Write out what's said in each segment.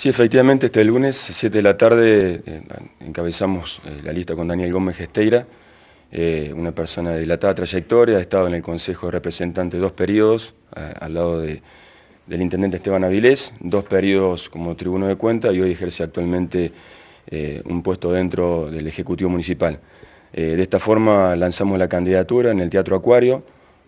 Sí, efectivamente, este lunes, 7 de la tarde, eh, encabezamos eh, la lista con Daniel Gómez Gesteira, eh, una persona de dilatada trayectoria, ha estado en el Consejo de Representantes dos periodos, al lado del intendente Esteban Avilés, dos periodos como tribuno de cuenta y hoy ejerce actualmente un puesto dentro del Ejecutivo Municipal. de esta forma lanzamos la candidatura en el Teatro Acuario,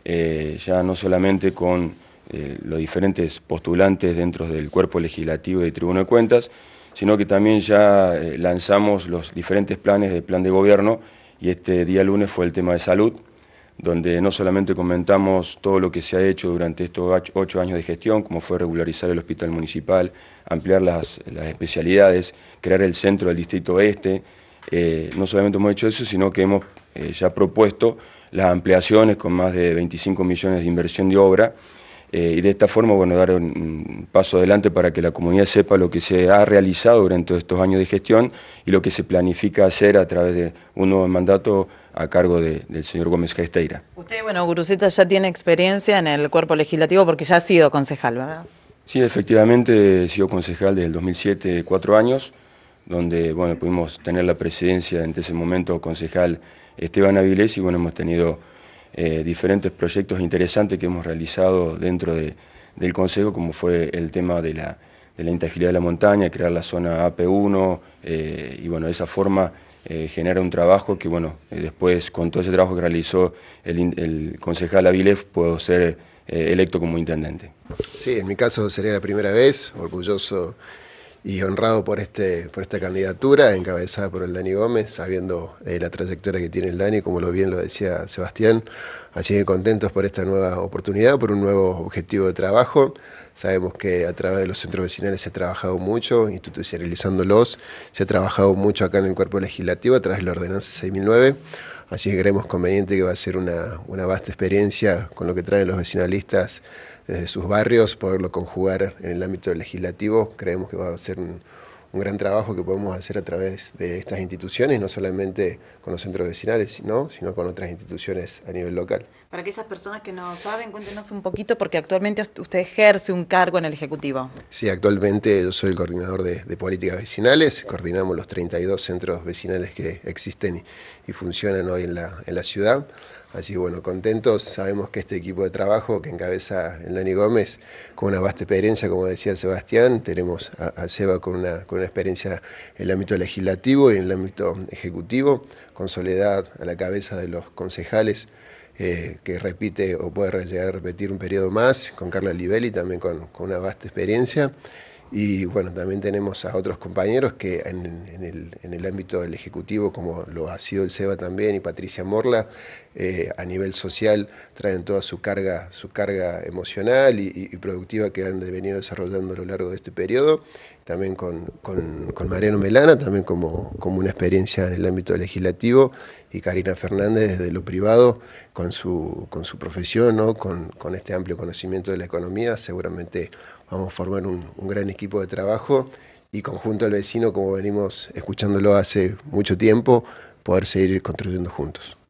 ya no solamente con eh, los diferentes postulantes dentro del cuerpo legislativo y tribuno de Cuentas, sino que también ya eh, lanzamos los diferentes planes de plan de gobierno y este día lunes fue el tema de salud, donde no solamente comentamos todo lo que se ha hecho durante estos ocho años de gestión, como fue regularizar el hospital municipal, ampliar las, especialidades, crear el centro del distrito este, eh, no solamente hemos hecho eso, sino que hemos ya propuesto las ampliaciones con más de 25 millones de inversión de obra eh, y de esta forma, bueno, dar un paso adelante para que la comunidad sepa lo que se ha realizado durante estos años de gestión y lo que se planifica hacer a través de un nuevo mandato a cargo del señor Gómez Gesteira. Usted, bueno, Guruceta ya tiene experiencia en el cuerpo legislativo porque ya ha sido concejal, ¿verdad? Sí, efectivamente, he sido concejal desde el 2007, cuatro años, donde, bueno, pudimos tener la presidencia en ese momento concejal Esteban Avilés y, bueno, hemos tenido eh, diferentes proyectos interesantes que hemos realizado dentro del Consejo, como fue el tema de la, de la de la montaña, crear la zona AP1, eh, y bueno, de esa forma eh, genera un trabajo que, bueno, después con todo ese trabajo que realizó el, concejal Avilef, puedo ser electo como intendente. Sí, en mi caso sería la primera vez, orgulloso y honrado por, este, por esta candidatura encabezada por el Dani Gómez, sabiendo eh, la trayectoria que tiene el Dani, como lo bien lo decía Sebastián. Así que contentos por esta nueva oportunidad, por un nuevo objetivo de trabajo. Sabemos que a través de los centros vecinales se ha trabajado mucho, institucionalizándolos, se ha trabajado mucho acá en el cuerpo legislativo a través de la ordenanza 6009. Así que creemos conveniente que va a ser una, una vasta experiencia con lo que traen los vecinalistas desde sus barrios, poderlo conjugar en el ámbito legislativo. Creemos que va a ser un, un gran trabajo que podemos hacer a través de estas instituciones, no solamente con los centros vecinales, sino, sino con otras instituciones a nivel local. Para aquellas personas que no saben, cuéntenos un poquito, porque actualmente usted ejerce un cargo en el Ejecutivo. Sí, actualmente yo soy el coordinador de, políticas vecinales, coordinamos los 32 centros vecinales que existen y, funcionan hoy en la, en la ciudad. Así bueno, contentos. Sabemos que este equipo de trabajo que encabeza el Dani Gómez, con una vasta experiencia, como decía Sebastián, tenemos a, Seba con una, experiencia en el ámbito legislativo y en el ámbito ejecutivo, con Soledad a la cabeza de los concejales, eh, que repite o puede llegar a repetir un periodo más, con Carla Libelli también con, una vasta experiencia. Y bueno, también tenemos a otros compañeros que en, el, en, el, ámbito del Ejecutivo, como lo ha sido el SEBA también y Patricia Morla, eh, a nivel social traen toda su carga, su carga emocional y, productiva que han venido desarrollando a lo largo de este periodo. También con, Mariano Melana, también como, una experiencia en el ámbito legislativo, y Karina Fernández desde lo privado, con su, profesión, con, este amplio conocimiento de la economía, seguramente vamos a formar un, un gran equipo de trabajo y conjunto al vecino, como venimos escuchándolo hace mucho tiempo, poder seguir construyendo juntos.